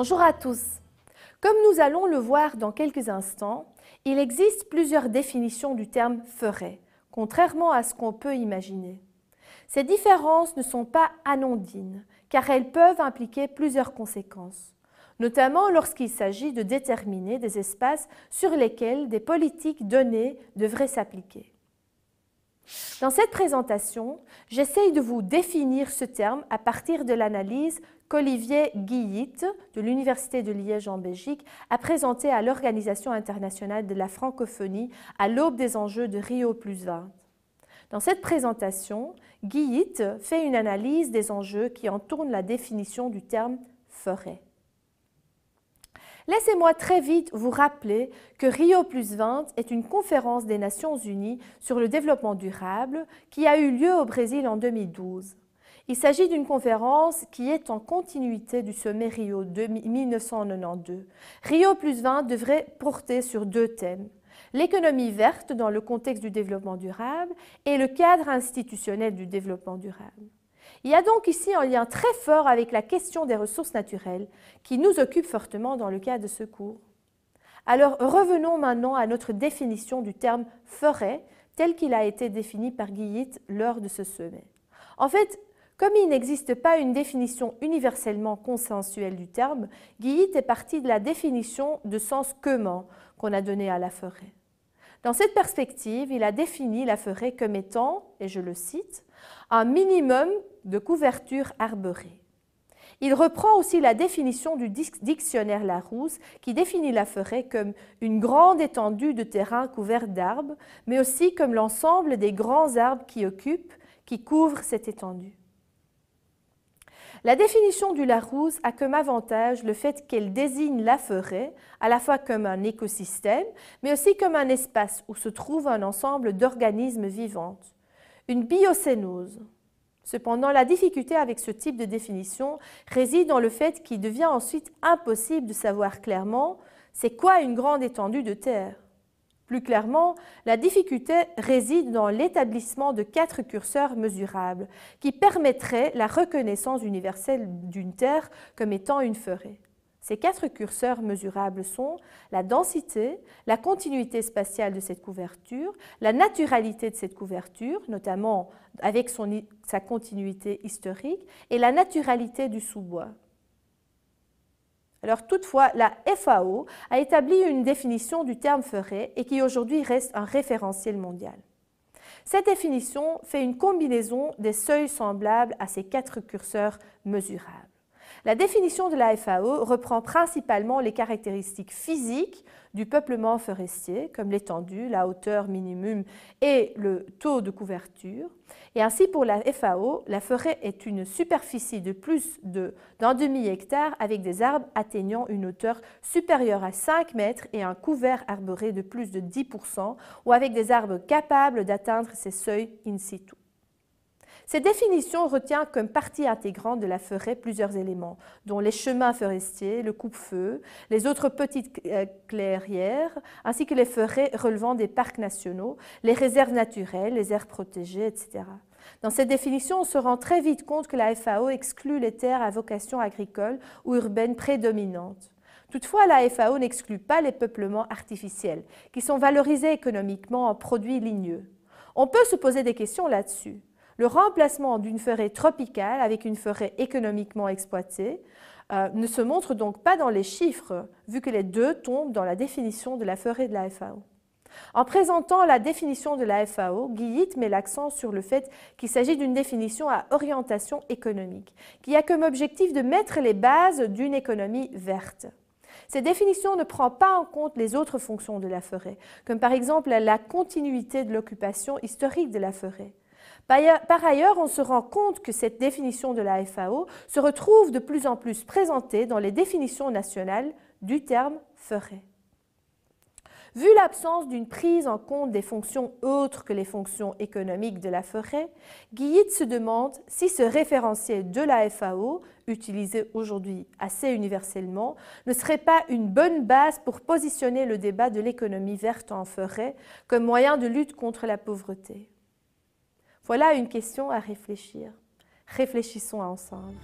Bonjour à tous. Comme nous allons le voir dans quelques instants, il existe plusieurs définitions du terme ferait, contrairement à ce qu'on peut imaginer. Ces différences ne sont pas anodines, car elles peuvent impliquer plusieurs conséquences, notamment lorsqu'il s'agit de déterminer des espaces sur lesquels des politiques données devraient s'appliquer. Dans cette présentation, j'essaye de vous définir ce terme à partir de l'analyse qu'Olivier Guillitte de l'Université de Liège en Belgique a présentée à l'Organisation internationale de la francophonie à l'aube des enjeux de Rio 20. Dans cette présentation, Guillitte fait une analyse des enjeux qui entourent la définition du terme forêt. Laissez-moi très vite vous rappeler que Rio 20 est une conférence des Nations Unies sur le développement durable qui a eu lieu au Brésil en 2012. Il s'agit d'une conférence qui est en continuité du sommet Rio 1992. Rio 20 devrait porter sur deux thèmes l'économie verte dans le contexte du développement durable et le cadre institutionnel du développement durable. Il y a donc ici un lien très fort avec la question des ressources naturelles qui nous occupe fortement dans le cas de ce cours. Alors revenons maintenant à notre définition du terme forêt tel qu'il a été défini par Guillitte lors de ce sommet. En fait, comme il n'existe pas une définition universellement consensuelle du terme, Guillitte est partie de la définition de sens commun qu'on a donnée à la forêt. Dans cette perspective, il a défini la forêt comme étant, et je le cite, un minimum de couverture arborée. Il reprend aussi la définition du dictionnaire Larousse qui définit la forêt comme une grande étendue de terrain couvert d'arbres, mais aussi comme l'ensemble des grands arbres qui occupent, qui couvrent cette étendue. La définition du Larousse a comme avantage le fait qu'elle désigne la forêt à la fois comme un écosystème, mais aussi comme un espace où se trouve un ensemble d'organismes vivants. Une biocénose. Cependant, la difficulté avec ce type de définition réside dans le fait qu'il devient ensuite impossible de savoir clairement c'est quoi une grande étendue de terre. Plus clairement, la difficulté réside dans l'établissement de quatre curseurs mesurables qui permettraient la reconnaissance universelle d'une Terre comme étant une forêt. Ces quatre curseurs mesurables sont la densité, la continuité spatiale de cette couverture, la naturalité de cette couverture, notamment avec sa continuité historique, et la naturalité du sous-bois. Alors toutefois, la FAO a établi une définition du terme feret et qui aujourd'hui reste un référentiel mondial. Cette définition fait une combinaison des seuils semblables à ces quatre curseurs mesurables. La définition de la FAO reprend principalement les caractéristiques physiques du peuplement forestier, comme l'étendue, la hauteur minimum et le taux de couverture. Et ainsi, pour la FAO, la forêt est une superficie de plus d'un demi-hectare avec des arbres atteignant une hauteur supérieure à 5 mètres et un couvert arboré de plus de 10% ou avec des arbres capables d'atteindre ces seuils in situ. Cette définition retient comme partie intégrante de la forêt plusieurs éléments, dont les chemins forestiers, le coupe-feu, les autres petites euh, clairières, ainsi que les forêts relevant des parcs nationaux, les réserves naturelles, les aires protégées, etc. Dans cette définition, on se rend très vite compte que la FAO exclut les terres à vocation agricole ou urbaine prédominante. Toutefois, la FAO n'exclut pas les peuplements artificiels, qui sont valorisés économiquement en produits ligneux. On peut se poser des questions là-dessus le remplacement d'une forêt tropicale avec une forêt économiquement exploitée euh, ne se montre donc pas dans les chiffres, vu que les deux tombent dans la définition de la forêt de la FAO. En présentant la définition de la FAO, Guillit met l'accent sur le fait qu'il s'agit d'une définition à orientation économique, qui a comme objectif de mettre les bases d'une économie verte. Cette définition ne prend pas en compte les autres fonctions de la forêt, comme par exemple la continuité de l'occupation historique de la forêt. Par ailleurs, on se rend compte que cette définition de la FAO se retrouve de plus en plus présentée dans les définitions nationales du terme forêt. Vu l'absence d'une prise en compte des fonctions autres que les fonctions économiques de la forêt, Guillit se demande si ce référentiel de la FAO, utilisé aujourd'hui assez universellement, ne serait pas une bonne base pour positionner le débat de l'économie verte en forêt comme moyen de lutte contre la pauvreté. Voilà une question à réfléchir. Réfléchissons ensemble.